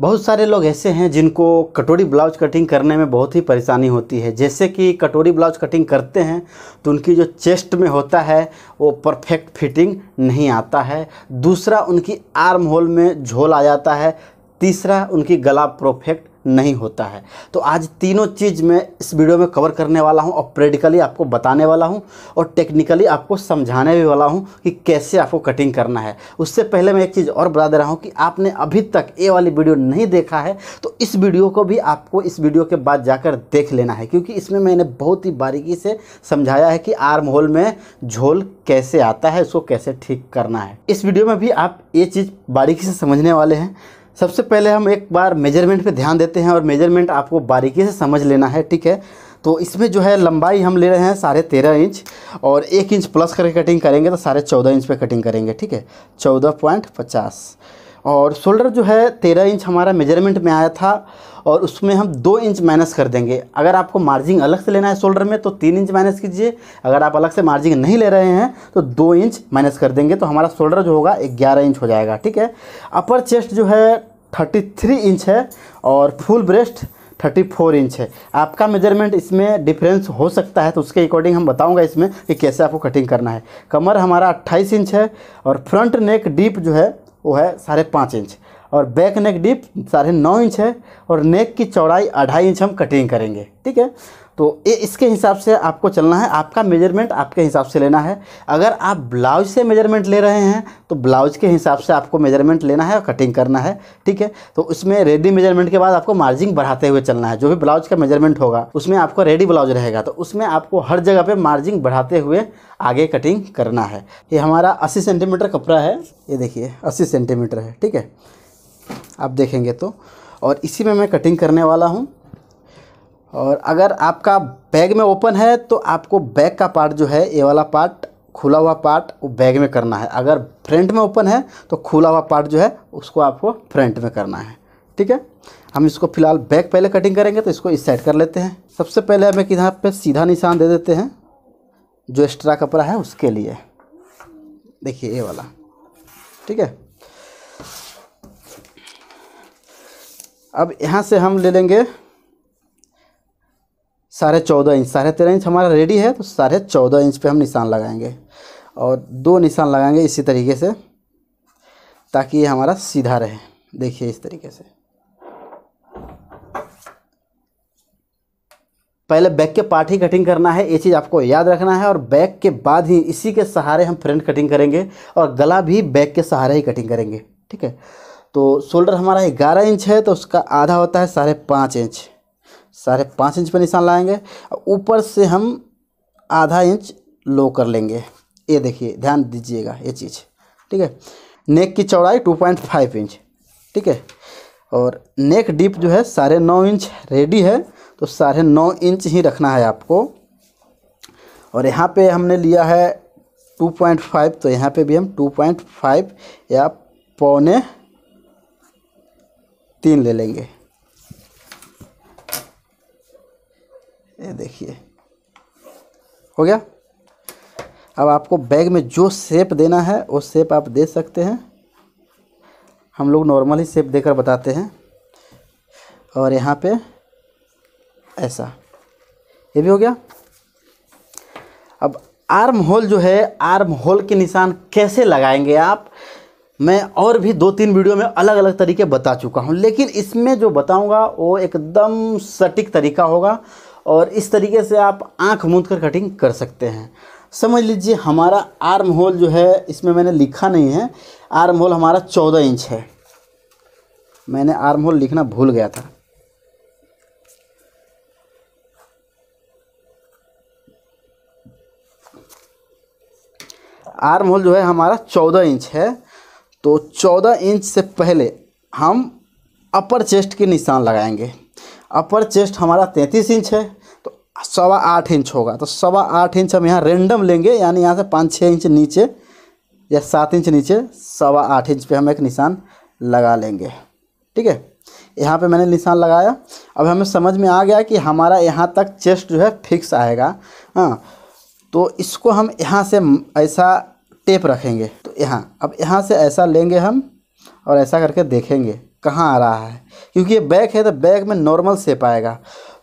बहुत सारे लोग ऐसे हैं जिनको कटोरी ब्लाउज कटिंग करने में बहुत ही परेशानी होती है जैसे कि कटोरी ब्लाउज कटिंग करते हैं तो उनकी जो चेस्ट में होता है वो परफेक्ट फिटिंग नहीं आता है दूसरा उनकी आर्म होल में झोल आ जाता है तीसरा उनकी गला परफेक्ट नहीं होता है तो आज तीनों चीज़ मैं इस वीडियो में कवर करने वाला हूँ और प्रैक्टिकली आपको बताने वाला हूँ और टेक्निकली आपको समझाने भी वाला हूँ कि कैसे आपको कटिंग करना है उससे पहले मैं एक चीज़ और बता दे रहा हूँ कि आपने अभी तक ये वाली वीडियो नहीं देखा है तो इस वीडियो को भी आपको इस वीडियो के बाद जाकर देख लेना है क्योंकि इसमें मैंने बहुत ही बारीकी से समझाया है कि आर्म होल में झोल कैसे आता है उसको कैसे ठीक करना है इस वीडियो में भी आप ये चीज़ बारीकी से समझने वाले हैं सबसे पहले हम एक बार मेजरमेंट पे ध्यान देते हैं और मेजरमेंट आपको बारीकी से समझ लेना है ठीक है तो इसमें जो है लंबाई हम ले रहे हैं साढ़े तेरह इंच और एक इंच प्लस करके कटिंग करेंगे तो साढ़े चौदह इंच पे कटिंग करेंगे ठीक है चौदह पॉइंट पचास और शोल्डर जो है तेरह इंच हमारा मेजरमेंट में आया था और उसमें हम दो इंच माइनस कर देंगे अगर आपको मार्जिन अलग से लेना है शोल्डर में तो तीन इंच माइनस कीजिए अगर आप अलग से मार्जिन नहीं ले रहे हैं तो दो इंच माइनस कर देंगे तो हमारा शोल्डर जो होगा ग्यारह इंच हो जाएगा ठीक है अपर चेस्ट जो है थर्टी थ्री इंच है और full breast thirty four inch है आपका मेजरमेंट इसमें डिफरेंस हो सकता है तो उसके अकॉर्डिंग हम बताऊँगा इसमें कि कैसे आपको कटिंग करना है कमर हमारा अट्ठाईस इंच है और फ्रंट नेक डीप जो है वो है साढ़े पाँच इंच और बैक नेक डीप साढ़े नौ इंच है और नेक की चौड़ाई अढ़ाई इंच हम कटिंग करेंगे ठीक है तो ये इसके हिसाब से आपको चलना है आपका मेजरमेंट आपके हिसाब से लेना है अगर आप ब्लाउज से मेजरमेंट ले रहे हैं तो ब्लाउज के हिसाब से आपको मेजरमेंट लेना है और कटिंग करना है ठीक है तो उसमें रेडी मेजरमेंट के बाद आपको मार्जिन बढ़ाते हुए चलना है जो भी ब्लाउज का मेजरमेंट होगा उसमें आपको रेडी ब्लाउज रहेगा तो उसमें आपको हर जगह पर मार्जिन बढ़ाते हुए आगे कटिंग करना है ये हमारा अस्सी सेंटीमीटर कपड़ा है ये देखिए अस्सी सेंटीमीटर है ठीक है आप देखेंगे तो और इसी में मैं कटिंग करने वाला हूँ और अगर आपका बैग में ओपन है तो आपको बैग का पार्ट जो है ये वाला पार्ट खुला हुआ पार्ट वो बैग में करना है अगर फ्रंट में ओपन है तो खुला हुआ पार्ट जो है उसको आपको फ्रंट में करना है ठीक है हम इसको फिलहाल बैग पहले कटिंग करेंगे तो इसको इस साइड कर लेते हैं सबसे पहले हम एक पे सीधा निशान दे देते हैं जो एक्स्ट्रा कपड़ा है उसके लिए देखिए ये वाला ठीक है अब यहाँ से हम ले लेंगे साढ़े चौदह इंच साढ़े तेरह इंच हमारा रेडी है तो साढ़े चौदह इंच पे हम निशान लगाएंगे और दो निशान लगाएंगे इसी तरीके से ताकि ये हमारा सीधा रहे देखिए इस तरीके से पहले बैक के पार्ट ही कटिंग करना है ये चीज़ आपको याद रखना है और बैक के बाद ही इसी के सहारे हम फ्रंट कटिंग करेंगे और गला भी बैक के सहारे ही कटिंग करेंगे ठीक है तो शोल्डर हमारा ग्यारह इंच है तो उसका आधा होता है साढ़े पाँच इंच साढ़े पाँच इंच पर निशान और ऊपर से हम आधा इंच लो कर लेंगे ये देखिए ध्यान दीजिएगा ये चीज़ ठीक है नेक की चौड़ाई टू पॉइंट फाइव इंच ठीक है और नेक डीप जो है साढ़े नौ इंच रेडी है तो साढ़े नौ इंच ही रखना है आपको और यहाँ पे हमने लिया है टू पॉइंट फाइव तो यहाँ पे भी हम टू पॉइंट फाइव या पौने तीन ले लेंगे ये देखिए हो गया अब आपको बैग में जो सेप देना है वो सेप आप दे सकते हैं हम लोग नॉर्मल ही सेप देकर बताते हैं और यहाँ पे ऐसा ये भी हो गया अब आर्म होल जो है आर्म होल के निशान कैसे लगाएंगे आप मैं और भी दो तीन वीडियो में अलग अलग तरीके बता चुका हूँ लेकिन इसमें जो बताऊँगा वो एकदम सटीक तरीका होगा और इस तरीके से आप आँख मूंद कर कटिंग कर सकते हैं समझ लीजिए हमारा आर्म होल जो है इसमें मैंने लिखा नहीं है आर्म होल हमारा चौदह इंच है मैंने आर्म होल लिखना भूल गया था आर्म होल जो है हमारा चौदह इंच है तो चौदह इंच से पहले हम अपर चेस्ट के निशान लगाएंगे अपर चेस्ट हमारा तैंतीस इंच है सवा आठ इंच होगा तो सवा आठ इंच हम यहाँ रेंडम लेंगे यानी यहाँ से पाँच छः इंच नीचे या सात इंच नीचे सवा आठ इंच पे हम एक निशान लगा लेंगे ठीक है यहाँ पे मैंने निशान लगाया अब हमें समझ में आ गया कि हमारा यहाँ तक चेस्ट जो है फिक्स आएगा हाँ तो इसको हम यहाँ से ऐसा टेप रखेंगे तो यहाँ अब यहाँ से ऐसा लेंगे हम और ऐसा करके देखेंगे कहाँ आ रहा है क्योंकि ये बैक है तो बैक में नॉर्मल सेप आएगा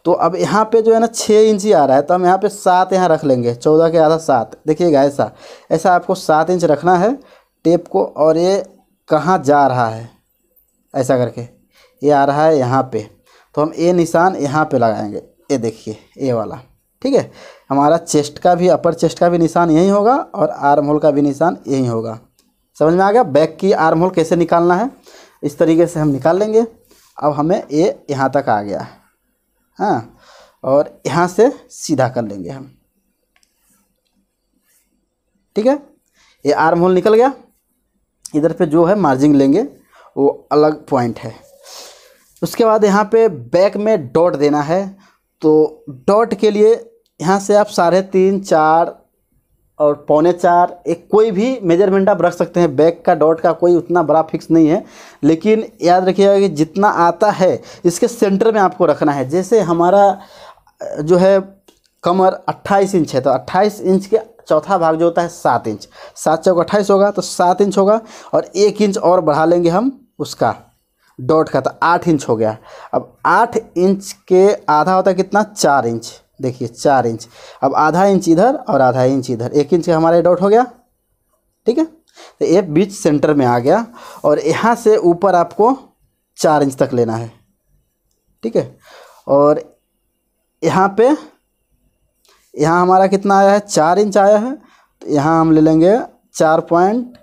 तो अब यहाँ पे जो है ना छः इंच ही आ रहा है तो हम यहाँ पे सात यहाँ रख लेंगे चौदह के आधा सात देखिएगा ऐसा ऐसा आपको सात इंच रखना है टेप को और ये कहाँ जा रहा है ऐसा करके ये आ रहा है यहाँ पे तो हम ए निशान यहाँ पे लगाएंगे ये देखिए ए वाला ठीक है हमारा चेस्ट का भी अपर चेस्ट का भी निशान यही होगा और आर्म होल का भी निशान यही होगा समझ में आ गया बैक की आर्म होल कैसे निकालना है इस तरीके से हम निकाल लेंगे अब हमें ये यहाँ तक आ गया है हाँ और यहाँ से सीधा कर लेंगे हम ठीक है ये आर्म होल निकल गया इधर पे जो है मार्जिंग लेंगे वो अलग पॉइंट है उसके बाद यहाँ पे बैक में डॉट देना है तो डॉट के लिए यहाँ से आप साढ़े तीन चार और पौने चार एक कोई भी मेजरमेंट आप रख सकते हैं बैक का डॉट का कोई उतना बड़ा फिक्स नहीं है लेकिन याद रखिएगा कि जितना आता है इसके सेंटर में आपको रखना है जैसे हमारा जो है कमर 28 इंच है तो 28 इंच के चौथा भाग जो होता है सात इंच सात चौक अट्ठाईस होगा तो सात इंच होगा और एक इंच और बढ़ा लेंगे हम उसका डॉट का तो आठ इंच हो गया अब आठ इंच के आधा होता है कितना चार इंच देखिए चार इंच अब आधा इंच इधर और आधा इंच इधर एक इंच का हमारा डॉट हो गया ठीक है तो ये बीच सेंटर में आ गया और यहाँ से ऊपर आपको चार इंच तक लेना है ठीक है और यहाँ पे यहाँ हमारा कितना आया है चार इंच आया है तो यहाँ हम ले लेंगे चार पॉइंट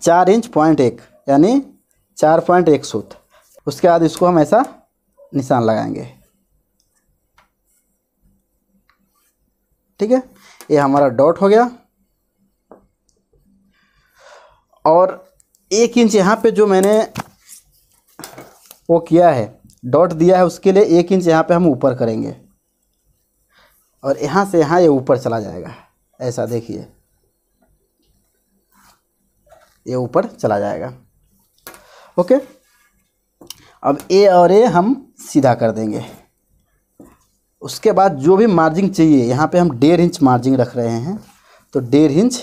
चार इंच पॉइंट एक यानी चार पॉइंट एक सूत उसके बाद इसको हम ऐसा निशान लगाएंगे ठीक है ये हमारा डॉट हो गया और एक इंच यहाँ पे जो मैंने वो किया है डॉट दिया है उसके लिए एक इंच यहाँ पे हम ऊपर करेंगे और यहाँ से यहाँ ये ऊपर चला जाएगा ऐसा देखिए ये ऊपर चला जाएगा ओके अब ए और ए हम सीधा कर देंगे उसके बाद जो भी मार्जिन चाहिए यहाँ पे हम डेढ़ इंच मार्जिन रख रहे हैं तो डेढ़ इंच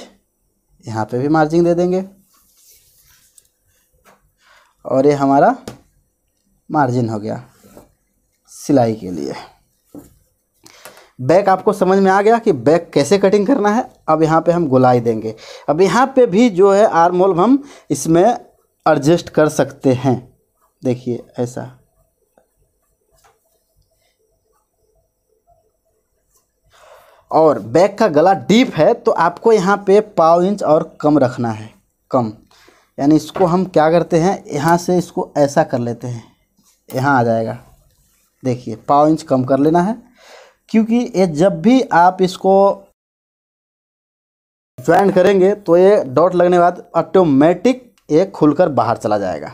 यहाँ पे भी मार्जिन दे देंगे और ये हमारा मार्जिन हो गया सिलाई के लिए बैक आपको समझ में आ गया कि बैक कैसे कटिंग करना है अब यहाँ पे हम गोलाई देंगे अब यहाँ पे भी जो है आर्मोल हम इसमें एडजस्ट कर सकते हैं देखिए ऐसा और बैक का गला डीप है तो आपको यहाँ पे पाव इंच और कम रखना है कम यानी इसको हम क्या करते हैं यहाँ से इसको ऐसा कर लेते हैं यहाँ आ जाएगा देखिए पाव इंच कम कर लेना है क्योंकि ये जब भी आप इसको ज्वाइन करेंगे तो ये डॉट लगने के बाद ऑटोमेटिक ये खुलकर बाहर चला जाएगा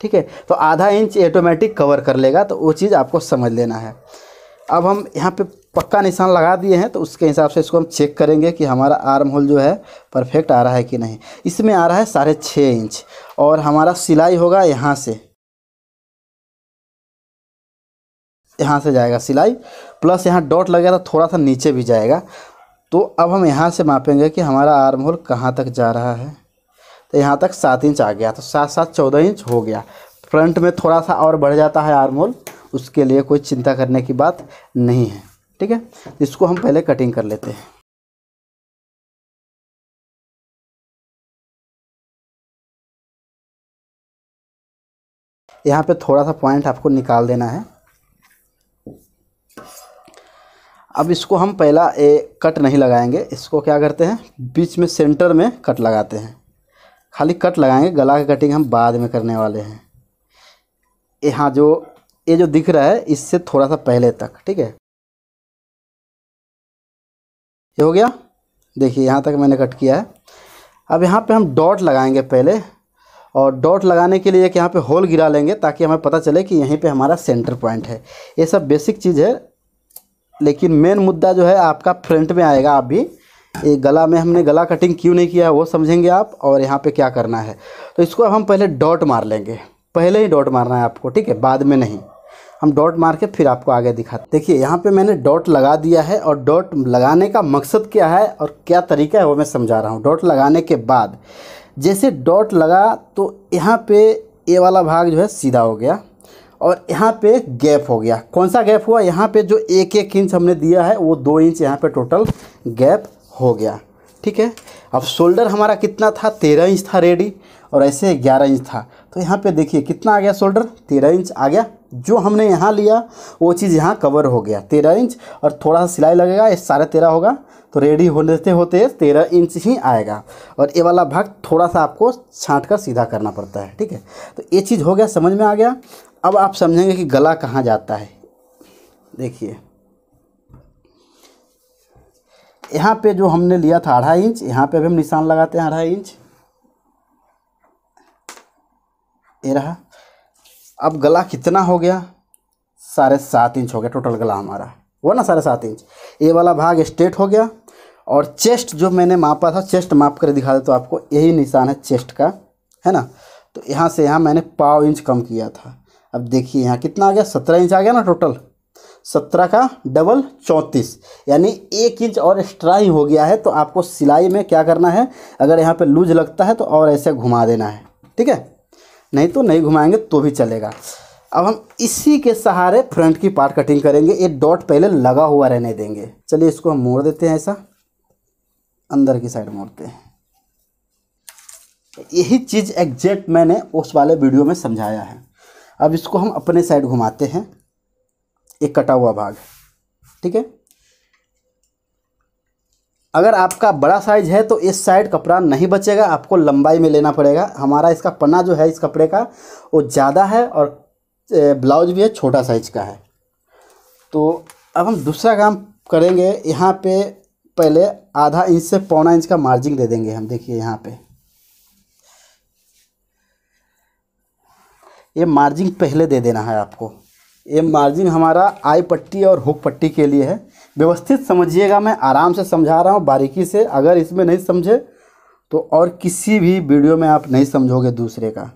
ठीक है तो आधा इंच ऑटोमेटिक कवर कर लेगा तो वो चीज़ आपको समझ लेना है अब हम यहाँ पे पक्का निशान लगा दिए हैं तो उसके हिसाब से इसको हम चेक करेंगे कि हमारा आर्म होल जो है परफेक्ट आ रहा है कि नहीं इसमें आ रहा है साढ़े छः इंच और हमारा सिलाई होगा यहाँ से यहाँ से जाएगा सिलाई प्लस यहाँ डॉट लगेगा तो थोड़ा सा नीचे भी जाएगा तो अब हम यहाँ से मापेंगे कि हमारा आर्म होल कहाँ तक जा रहा है तो यहाँ तक सात इंच आ गया तो सात सात चौदह इंच हो गया फ्रंट में थोड़ा सा और बढ़ जाता है आर्म होल उसके लिए कोई चिंता करने की बात नहीं है ठीक है इसको हम पहले कटिंग कर लेते हैं यहाँ पे थोड़ा सा पॉइंट आपको निकाल देना है अब इसको हम पहला ए, कट नहीं लगाएंगे इसको क्या करते हैं बीच में सेंटर में कट लगाते हैं खाली कट लगाएंगे गला की कटिंग हम बाद में करने वाले हैं यहाँ जो ये जो दिख रहा है इससे थोड़ा सा पहले तक ठीक है ये हो गया देखिए यहाँ तक मैंने कट किया है अब यहाँ पे हम डॉट लगाएंगे पहले और डॉट लगाने के लिए एक यहाँ पे होल गिरा लेंगे ताकि हमें पता चले कि यहीं पे हमारा सेंटर पॉइंट है ये सब बेसिक चीज़ है लेकिन मेन मुद्दा जो है आपका फ्रंट में आएगा आप भी ये गला में हमने गला कटिंग क्यों नहीं किया है वो समझेंगे आप और यहाँ पे क्या करना है तो इसको अब हम पहले डॉट मार लेंगे पहले ही डॉट मारना है आपको ठीक है बाद में नहीं हम डॉट मार के फिर आपको आगे दिखाते देखिए यहाँ पे मैंने डॉट लगा दिया है और डॉट लगाने का मकसद क्या है और क्या तरीका है वो मैं समझा रहा हूँ डॉट लगाने के बाद जैसे डॉट लगा तो यहाँ पे ए वाला भाग जो है सीधा हो गया और यहाँ पे गैप हो गया कौन सा गैप हुआ यहाँ पे जो एक एक इंच हमने दिया है वो दो इंच यहाँ पे टोटल गैप हो गया ठीक है अब शोल्डर हमारा कितना था तेरह इंच था रेडी और ऐसे ग्यारह इंच था तो यहाँ पे देखिए कितना आ गया शोल्डर तेरह इंच आ गया जो हमने यहाँ लिया वो चीज़ यहाँ कवर हो गया तेरह इंच और थोड़ा सा सिलाई लगेगा ये साढ़े तेरह होगा तो रेडी हो होते होते तेरह इंच ही आएगा और ये वाला भाग थोड़ा सा आपको छाँट कर सीधा करना पड़ता है ठीक है तो ये चीज़ हो गया समझ में आ गया अब आप समझेंगे कि गला कहाँ जाता है देखिए यहाँ पे जो हमने लिया था अढ़ाई इंच यहाँ पे भी हम निशान लगाते हैं अढ़ाई इंच ये रहा अब गला कितना हो गया साढ़े सात इंच हो गया टोटल गला हमारा वो ना साढ़े सात इंच ये वाला भाग स्ट्रेट हो गया और चेस्ट जो मैंने मापा था चेस्ट माप कर दिखा दे तो आपको यही निशान है चेस्ट का है ना तो यहाँ से यहाँ मैंने पाव इंच कम किया था अब देखिए यहाँ कितना आ गया सत्रह इंच आ गया ना टोटल सत्रह का डबल चौंतीस यानी एक इंच और एक्स्ट्रा ही हो गया है तो आपको सिलाई में क्या करना है अगर यहाँ पे लूज लगता है तो और ऐसे घुमा देना है ठीक है नहीं तो नहीं घुमाएंगे तो भी चलेगा अब हम इसी के सहारे फ्रंट की पार्ट कटिंग करेंगे ये डॉट पहले लगा हुआ रहने देंगे चलिए इसको हम मोड़ देते हैं ऐसा अंदर की साइड मोड़ते हैं यही चीज़ एग्जैक्ट मैंने उस वाले वीडियो में समझाया है अब इसको हम अपने साइड घुमाते हैं एक कटा हुआ भाग ठीक है अगर आपका बड़ा साइज है तो इस साइड कपड़ा नहीं बचेगा आपको लंबाई में लेना पड़ेगा हमारा इसका पन्ना जो है इस कपड़े का वो ज़्यादा है और ब्लाउज भी है छोटा साइज का है तो अब हम दूसरा काम करेंगे यहाँ पे पहले आधा इंच से पौना इंच का मार्जिन दे देंगे हम देखिए यहाँ पे ये यह मार्जिन पहले दे देना है आपको ये मार्जिन हमारा आई पट्टी और हुक पट्टी के लिए है व्यवस्थित समझिएगा मैं आराम से समझा रहा हूँ बारीकी से अगर इसमें नहीं समझे तो और किसी भी वीडियो में आप नहीं समझोगे दूसरे का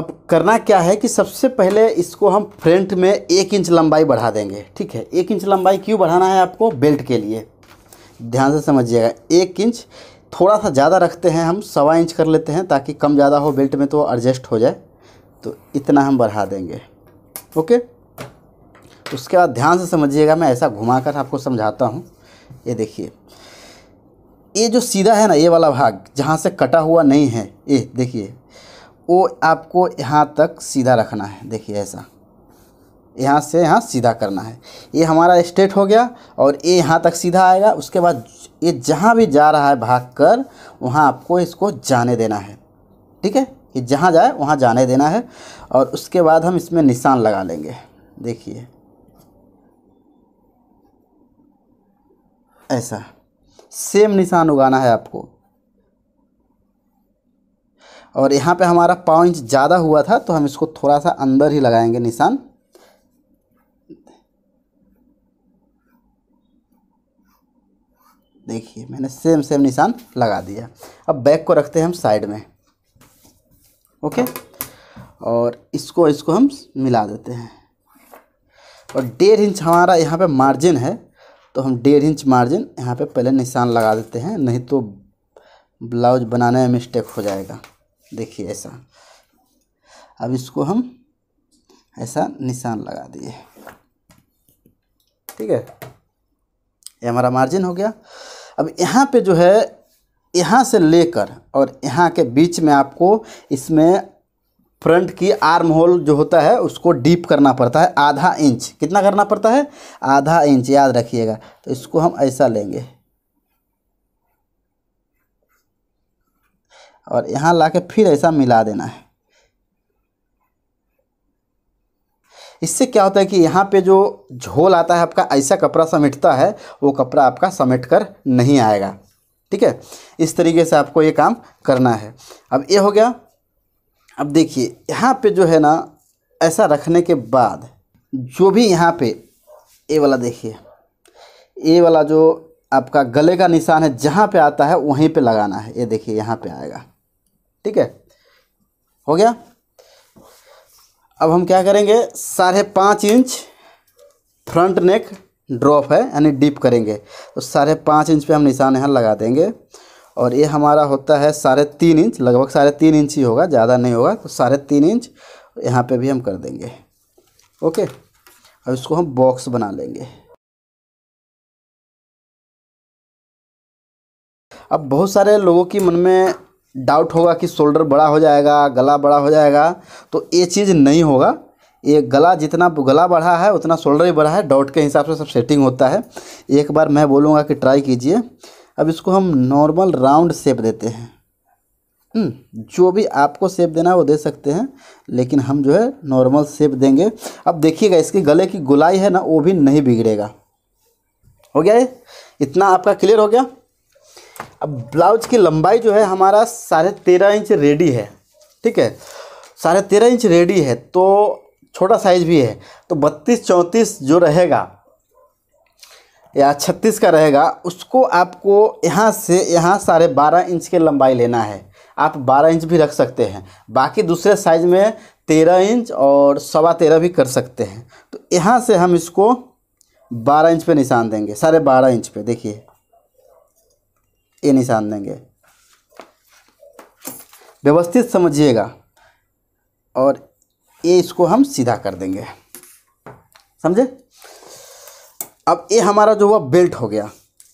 अब करना क्या है कि सबसे पहले इसको हम फ्रंट में एक इंच लंबाई बढ़ा देंगे ठीक है एक इंच लंबाई क्यों बढ़ाना है आपको बेल्ट के लिए ध्यान से समझिएगा एक इंच थोड़ा सा ज़्यादा रखते हैं हम सवा इंच कर लेते हैं ताकि कम ज़्यादा हो बेल्ट में तो एडजस्ट हो जाए तो इतना हम बढ़ा देंगे ओके उसके बाद ध्यान से समझिएगा मैं ऐसा घुमाकर आपको समझाता हूँ ये देखिए ये जो सीधा है ना ये वाला भाग जहाँ से कटा हुआ नहीं है ये देखिए वो आपको यहाँ तक सीधा रखना है देखिए ऐसा यहाँ से यहाँ सीधा करना है ये हमारा स्ट्रेट हो गया और ये यहाँ तक सीधा आएगा उसके बाद ये जहाँ भी जा रहा है भाग कर वहाँ आपको इसको जाने देना है ठीक है ये जहाँ जाए वहाँ जाने देना है और उसके बाद हम इसमें निशान लगा लेंगे देखिए ऐसा सेम निशान उगाना है आपको और यहाँ पे हमारा पाँव इंच ज़्यादा हुआ था तो हम इसको थोड़ा सा अंदर ही लगाएंगे निशान देखिए मैंने सेम सेम निशान लगा दिया अब बैक को रखते हैं हम साइड में ओके और इसको इसको हम मिला देते हैं और डेढ़ इंच हमारा यहाँ पे मार्जिन है तो हम डेढ़ इंच मार्जिन यहाँ पे पहले निशान लगा देते हैं नहीं तो ब्लाउज बनाने में मिस्टेक हो जाएगा देखिए ऐसा अब इसको हम ऐसा निशान लगा दिए ठीक है ये हमारा मार्जिन हो गया अब यहाँ पे जो है यहाँ से लेकर और यहाँ के बीच में आपको इसमें फ्रंट की आर्म होल जो होता है उसको डीप करना पड़ता है आधा इंच कितना करना पड़ता है आधा इंच याद रखिएगा तो इसको हम ऐसा लेंगे और यहाँ ला के फिर ऐसा मिला देना है इससे क्या होता है कि यहाँ पे जो झोल आता है आपका ऐसा कपड़ा समेटता है वो कपड़ा आपका समेट कर नहीं आएगा ठीक है इस तरीके से आपको ये काम करना है अब ये हो गया अब देखिए यहाँ पे जो है ना ऐसा रखने के बाद जो भी यहाँ पे ए वाला देखिए ए वाला जो आपका गले का निशान है जहाँ पे आता है वहीं पे लगाना है ये देखिए यहाँ पे आएगा ठीक है हो गया अब हम क्या करेंगे साढ़े पाँच इंच फ्रंट नेक ड्रॉप है यानी डीप करेंगे तो साढ़े पाँच इंच पे हम निशान यहाँ लगा देंगे और ये हमारा होता है साढ़े तीन इंच लगभग साढ़े तीन इंच ही होगा ज़्यादा नहीं होगा तो साढ़े तीन इंच यहाँ पे भी हम कर देंगे ओके और इसको हम बॉक्स बना लेंगे अब बहुत सारे लोगों की मन में डाउट होगा कि शोल्डर बड़ा हो जाएगा गला बड़ा हो जाएगा तो ये चीज़ नहीं होगा ये गला जितना गला बढ़ा है उतना शोल्डर ही बढ़ा है डाउट के हिसाब से सब सेटिंग होता है एक बार मैं बोलूँगा कि ट्राई कीजिए अब इसको हम नॉर्मल राउंड शेप देते हैं हम्म, जो भी आपको शेप देना है वो दे सकते हैं लेकिन हम जो है नॉर्मल शेप देंगे अब देखिएगा इसके गले की गुलाई है ना वो भी नहीं बिगड़ेगा हो गया ये इतना आपका क्लियर हो गया अब ब्लाउज की लंबाई जो है हमारा साढ़े तेरह इंच रेडी है ठीक है साढ़े तेरह इंच रेडी है तो छोटा साइज भी है तो बत्तीस चौंतीस जो रहेगा या छत्तीस का रहेगा उसको आपको यहाँ से यहाँ साढ़े बारह इंच के लंबाई लेना है आप बारह इंच भी रख सकते हैं बाकी दूसरे साइज़ में तेरह इंच और सवा तेरह भी कर सकते हैं तो यहाँ से हम इसको बारह इंच पे निशान देंगे साढ़े बारह इंच पे देखिए ये निशान देंगे व्यवस्थित समझिएगा और ये इसको हम सीधा कर देंगे समझे अब ये हमारा जो हुआ बेल्ट हो गया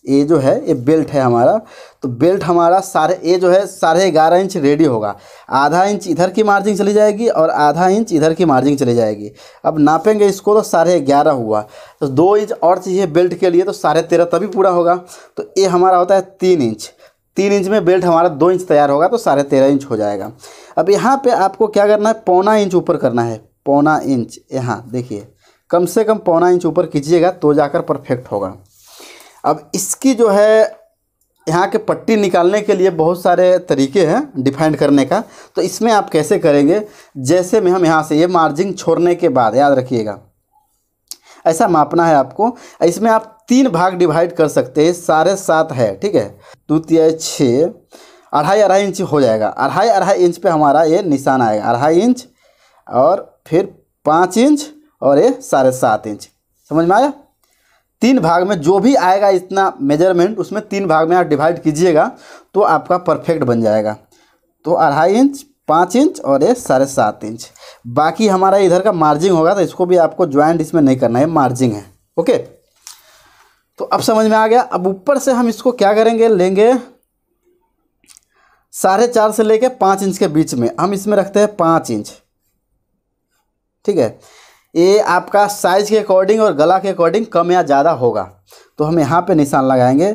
ये जो है ये बेल्ट है हमारा तो बेल्ट हमारा साढ़े ये जो है साढ़े ग्यारह इंच रेडी होगा आधा इंच इधर की मार्जिन चली जाएगी और आधा इंच इधर की मार्जिन चली जाएगी अब नापेंगे इसको तो साढ़े ग्यारह हुआ तो दो इंच और चाहिए बेल्ट के लिए तो साढ़े तेरह तभी पूरा होगा तो ये हमारा होता है तीन इंच तीन इंच में बेल्ट हमारा दो इंच तैयार होगा तो साढ़े तेरह इंच हो जाएगा अब यहाँ पर आपको क्या करना है पौना इंच ऊपर करना है पौना इंच यहाँ देखिए कम से कम पौना इंच ऊपर कीजिएगा तो जाकर परफेक्ट होगा अब इसकी जो है यहाँ के पट्टी निकालने के लिए बहुत सारे तरीके हैं डिफाइंड करने का तो इसमें आप कैसे करेंगे जैसे में हम यहाँ से ये यह मार्जिन छोड़ने के बाद याद रखिएगा ऐसा मापना है आपको इसमें आप तीन भाग डिवाइड कर सकते हैं साढ़े सात है ठीक है द्वितीय छः अढ़ाई अढ़ाई इंच हो जाएगा अढ़ाई अढ़ाई इंच पे हमारा ये निशान आएगा अढ़ाई इंच और फिर पाँच इंच और ये साढ़े सात इंच समझ में आया तीन भाग में जो भी आएगा इतना मेजरमेंट उसमें तीन भाग में आप डिवाइड कीजिएगा तो आपका परफेक्ट बन जाएगा तो अढ़ाई इंच पाँच इंच और ये साढ़े सात इंच बाकी हमारा इधर का मार्जिंग होगा तो इसको भी आपको ज्वाइंट इसमें नहीं करना है मार्जिंग है ओके तो अब समझ में आ गया अब ऊपर से हम इसको क्या करेंगे लेंगे साढ़े चार से लेके पाँच इंच के बीच में हम इसमें रखते हैं पाँच इंच ठीक है ये आपका साइज़ के अकॉर्डिंग और गला के अकॉर्डिंग कम या ज़्यादा होगा तो हम यहाँ पे निशान लगाएंगे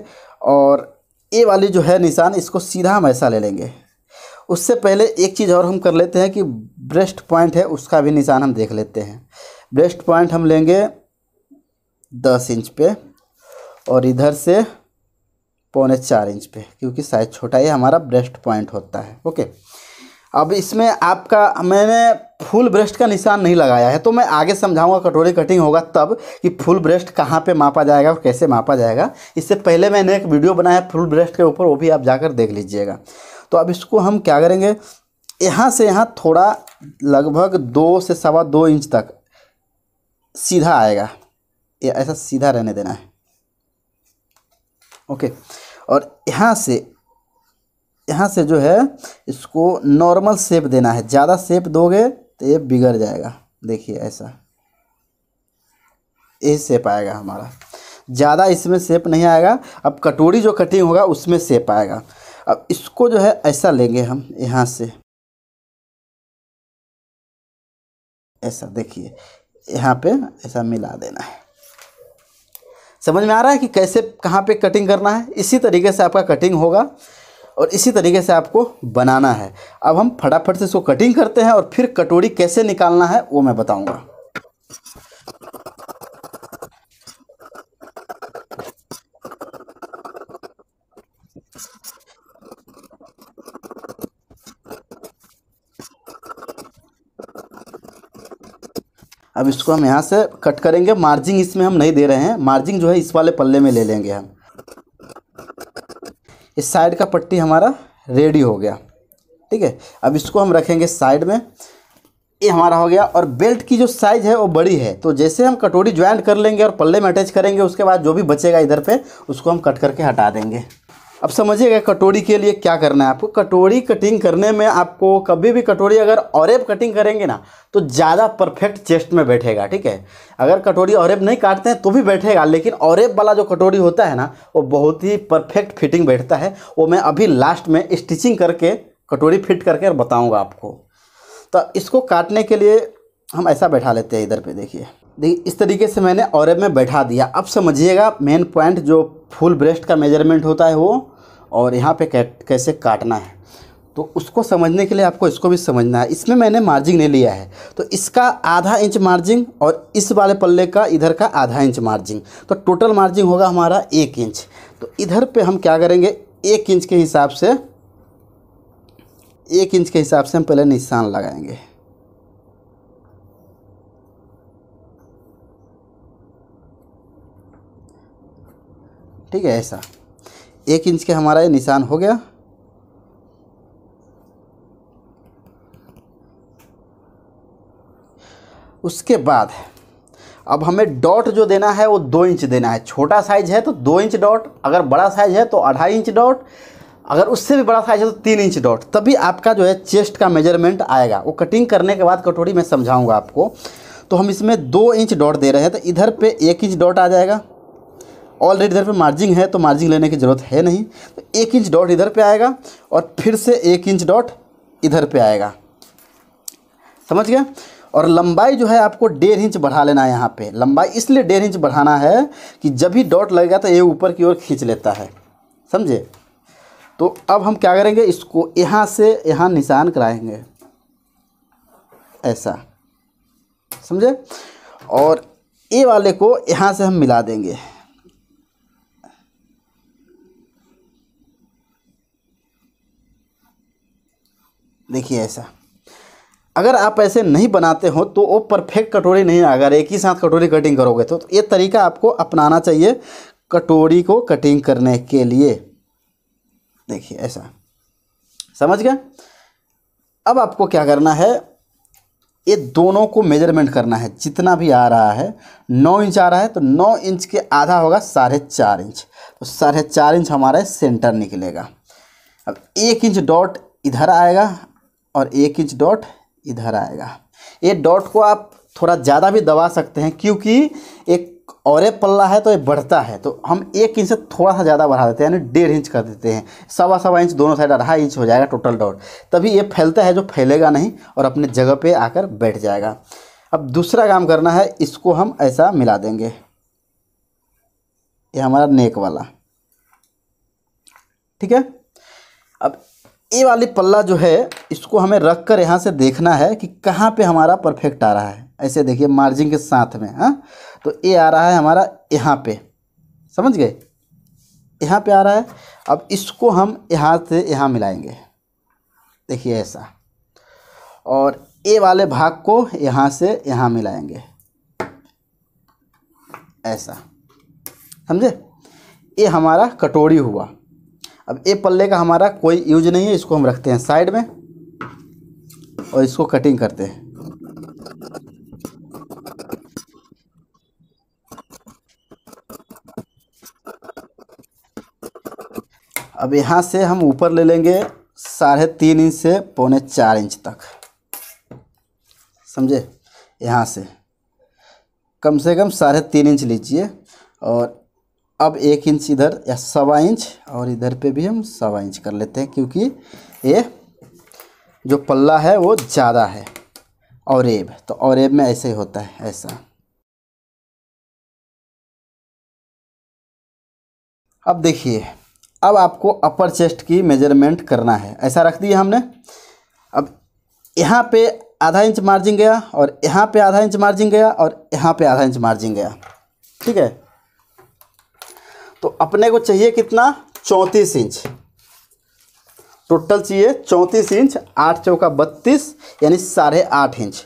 और ये वाली जो है निशान इसको सीधा हम ऐसा ले लेंगे उससे पहले एक चीज़ और हम कर लेते हैं कि ब्रेस्ट पॉइंट है उसका भी निशान हम देख लेते हैं ब्रेस्ट पॉइंट हम लेंगे दस इंच पे और इधर से पौने चार इंच पे क्योंकि साइज़ छोटा ही हमारा ब्रेस्ट पॉइंट होता है ओके अब इसमें आपका मैंने फुल ब्रेस्ट का निशान नहीं लगाया है तो मैं आगे समझाऊंगा कटोरी कटिंग होगा तब कि फुल ब्रेस्ट कहाँ पे मापा जाएगा और कैसे मापा जाएगा इससे पहले मैंने एक वीडियो बनाया फुल ब्रेस्ट के ऊपर वो भी आप जाकर देख लीजिएगा तो अब इसको हम क्या करेंगे यहाँ से यहाँ थोड़ा लगभग दो से सवा दो इंच तक सीधा आएगा ऐसा सीधा रहने देना है ओके और यहाँ से यहाँ से जो है इसको नॉर्मल सेप देना है ज़्यादा सेप दोगे तो ये बिगड़ जाएगा देखिए ऐसा यही सेप आएगा हमारा ज़्यादा इसमें सेप नहीं आएगा अब कटोरी जो कटिंग होगा उसमें सेप आएगा अब इसको जो है ऐसा लेंगे हम यहाँ से ऐसा देखिए यहाँ पे ऐसा मिला देना है समझ में आ रहा है कि कैसे कहाँ पे कटिंग करना है इसी तरीके से आपका कटिंग होगा और इसी तरीके से आपको बनाना है अब हम फटाफट से इसको कटिंग करते हैं और फिर कटोरी कैसे निकालना है वो मैं बताऊंगा अब इसको हम यहाँ से कट करेंगे मार्जिंग इसमें हम नहीं दे रहे हैं मार्जिंग जो है इस वाले पल्ले में ले लेंगे हम इस साइड का पट्टी हमारा रेडी हो गया ठीक है अब इसको हम रखेंगे साइड में ये हमारा हो गया और बेल्ट की जो साइज़ है वो बड़ी है तो जैसे हम कटोरी ज्वाइंट कर लेंगे और पल्ले में अटैच करेंगे उसके बाद जो भी बचेगा इधर पे उसको हम कट करके हटा देंगे अब समझिएगा कटोरी के लिए क्या करना है आपको कटोरी कटिंग करने में आपको कभी भी कटोरी अगर औरब कटिंग करेंगे ना तो ज़्यादा परफेक्ट चेस्ट में बैठेगा ठीक है अगर कटोरी औरब नहीं काटते हैं तो भी बैठेगा लेकिन औरब वाला जो कटोरी होता है ना वो बहुत ही परफेक्ट फिटिंग बैठता है वो मैं अभी लास्ट में स्टिचिंग करके कटोरी फिट करके बताऊँगा आपको तो इसको काटने के लिए हम ऐसा बैठा लेते हैं इधर पर देखिए देखिए इस तरीके से मैंने औरब में बैठा दिया अब समझिएगा मेन पॉइंट जो फुल ब्रेस्ट का मेजरमेंट होता है वो और यहाँ पे कैसे काटना है तो उसको समझने के लिए आपको इसको भी समझना है इसमें मैंने मार्जिंग नहीं लिया है तो इसका आधा इंच मार्जिंग और इस वाले पल्ले का इधर का आधा इंच मार्जिंग तो टोटल मार्जिंग होगा हमारा एक इंच तो इधर पे हम क्या करेंगे एक इंच के हिसाब से एक इंच के हिसाब से हम पहले निशान लगाएंगे ठीक है ऐसा एक इंच का हमारा ये निशान हो गया उसके बाद अब हमें डॉट जो देना है वो दो इंच देना है छोटा साइज है तो दो इंच डॉट अगर बड़ा साइज है तो अढ़ाई इंच डॉट अगर उससे भी बड़ा साइज है तो तीन इंच डॉट तभी आपका जो है चेस्ट का मेजरमेंट आएगा वो कटिंग करने के बाद कटोरी मैं समझाऊंगा आपको तो हम इसमें दो इंच डॉट दे रहे हैं तो इधर पे एक इंच डॉट आ जाएगा ऑलरेडी इधर पे मार्जिंग है तो मार्जिंग लेने की ज़रूरत है नहीं तो एक इंच डॉट इधर पे आएगा और फिर से एक इंच डॉट इधर पे आएगा समझ गया और लंबाई जो है आपको डेढ़ इंच बढ़ा लेना है यहाँ पे लंबाई इसलिए डेढ़ इंच बढ़ाना है कि जब भी डॉट लगेगा तो ये ऊपर की ओर खींच लेता है समझे तो अब हम क्या करेंगे इसको यहाँ से यहाँ निशान कराएंगे ऐसा समझे और ए वाले को यहाँ से हम मिला देंगे देखिए ऐसा अगर आप ऐसे नहीं बनाते हो तो वो परफेक्ट कटोरी नहीं अगर एक ही साथ कटोरी कटिंग करोगे तो, तो ये तरीका आपको अपनाना चाहिए कटोरी को कटिंग करने के लिए देखिए ऐसा समझ गए अब आपको क्या करना है ये दोनों को मेजरमेंट करना है जितना भी आ रहा है नौ इंच आ रहा है तो नौ इंच के आधा होगा साढ़े चार इंच तो साढ़े चार इंच हमारा सेंटर निकलेगा अब एक इंच डॉट इधर आएगा और एक इंच डॉट इधर आएगा ये डॉट को आप थोड़ा ज़्यादा भी दबा सकते हैं क्योंकि एक और पल्ला है तो ये बढ़ता है तो हम एक इंच से थोड़ा सा ज़्यादा बढ़ा देते हैं यानी डेढ़ इंच कर देते हैं सवा सवा इंच दोनों साइड अढ़ाई इंच हो जाएगा टोटल डॉट तभी ये फैलता है जो फैलेगा नहीं और अपने जगह पे आकर बैठ जाएगा अब दूसरा काम करना है इसको हम ऐसा मिला देंगे ये हमारा नेक वाला ठीक है ये वाली पल्ला जो है इसको हमें रख कर यहाँ से देखना है कि कहाँ पे हमारा परफेक्ट आ रहा है ऐसे देखिए मार्जिन के साथ में हाँ तो ये आ रहा है हमारा यहाँ पे समझ गए यहाँ पे आ रहा है अब इसको हम यहाँ से यहाँ मिलाएंगे देखिए ऐसा और ए वाले भाग को यहाँ से यहाँ मिलाएंगे ऐसा समझे ये हमारा कटोरी हुआ अब ए पल्ले का हमारा कोई यूज नहीं है इसको हम रखते हैं साइड में और इसको कटिंग करते हैं अब यहाँ से हम ऊपर ले लेंगे साढ़े तीन इंच से पौने चार इंच तक समझे यहाँ से कम से कम साढ़े तीन इंच लीजिए और अब एक इंच इधर या सवा इंच और इधर पे भी हम सवा इंच कर लेते हैं क्योंकि ये जो पल्ला है वो ज़्यादा है और एब तो और एब में ऐसे ही होता है ऐसा अब देखिए अब आपको अपर चेस्ट की मेजरमेंट करना है ऐसा रख दिया हमने अब यहाँ पे आधा इंच मार्जिन गया और यहाँ पे आधा इंच मार्जिन गया और यहाँ पे आधा इंच मार्जिन गया ठीक है तो अपने को चाहिए कितना चौंतीस इंच टोटल चाहिए चौंतीस इंच आठ चौका बत्तीस यानी साढ़े आठ इंच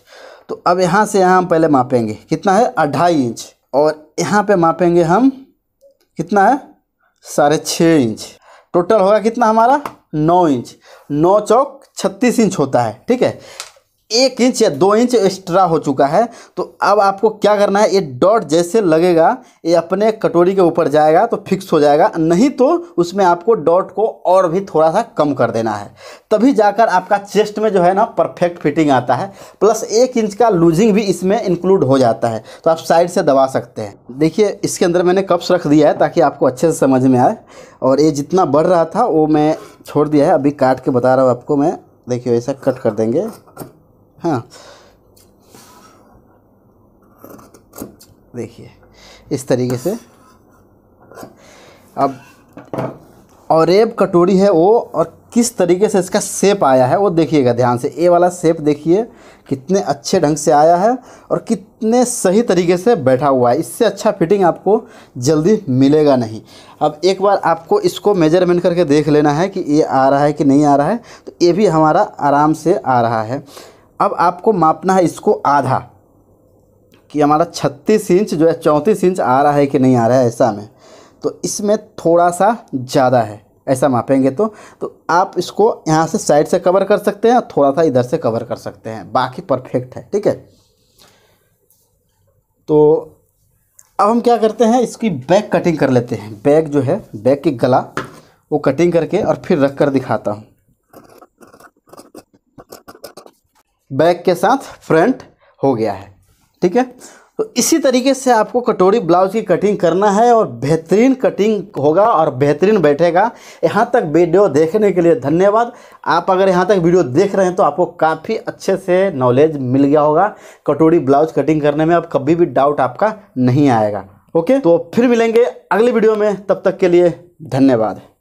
तो अब यहाँ से यहाँ हम पहले मापेंगे कितना है अढ़ाई इंच और यहाँ पे मापेंगे हम कितना है साढ़े छः इंच टोटल होगा कितना हमारा नौ इंच नौ चौक छत्तीस इंच होता है ठीक है एक इंच या दो इंच एक्स्ट्रा हो चुका है तो अब आपको क्या करना है ये डॉट जैसे लगेगा ये अपने कटोरी के ऊपर जाएगा तो फिक्स हो जाएगा नहीं तो उसमें आपको डॉट को और भी थोड़ा सा कम कर देना है तभी जाकर आपका चेस्ट में जो है ना परफेक्ट फिटिंग आता है प्लस एक इंच का लूजिंग भी इसमें इंक्लूड हो जाता है तो आप साइड से दबा सकते हैं देखिए इसके अंदर मैंने कप्स रख दिया है ताकि आपको अच्छे से समझ में आए और ये जितना बढ़ रहा था वो मैं छोड़ दिया है अभी काट के बता रहा हूँ आपको मैं देखिए ऐसा कट कर देंगे हाँ देखिए इस तरीके से अब एब कटोरी है वो और किस तरीके से इसका सेप आया है वो देखिएगा ध्यान से ए वाला सेप देखिए कितने अच्छे ढंग से आया है और कितने सही तरीके से बैठा हुआ है इससे अच्छा फिटिंग आपको जल्दी मिलेगा नहीं अब एक बार आपको इसको मेजरमेंट करके देख लेना है कि ये आ रहा है कि नहीं आ रहा है तो ये भी हमारा आराम से आ रहा है अब आपको मापना है इसको आधा कि हमारा छत्तीस इंच जो है चौंतीस इंच आ रहा है कि नहीं आ रहा है ऐसा में तो इसमें थोड़ा सा ज़्यादा है ऐसा मापेंगे तो तो आप इसको यहाँ से साइड से कवर कर सकते हैं और थोड़ा सा इधर से कवर कर सकते हैं बाकी परफेक्ट है ठीक है तो अब हम क्या करते हैं इसकी बैक कटिंग कर लेते हैं बैग जो है बैग की गला वो कटिंग करके और फिर रख कर दिखाता हूँ बैक के साथ फ्रंट हो गया है ठीक है तो इसी तरीके से आपको कटोरी ब्लाउज की कटिंग करना है और बेहतरीन कटिंग होगा और बेहतरीन बैठेगा यहाँ तक वीडियो देखने के लिए धन्यवाद आप अगर यहाँ तक वीडियो देख रहे हैं तो आपको काफ़ी अच्छे से नॉलेज मिल गया होगा कटोरी ब्लाउज कटिंग करने में अब कभी भी डाउट आपका नहीं आएगा ओके तो फिर मिलेंगे अगली वीडियो में तब तक के लिए धन्यवाद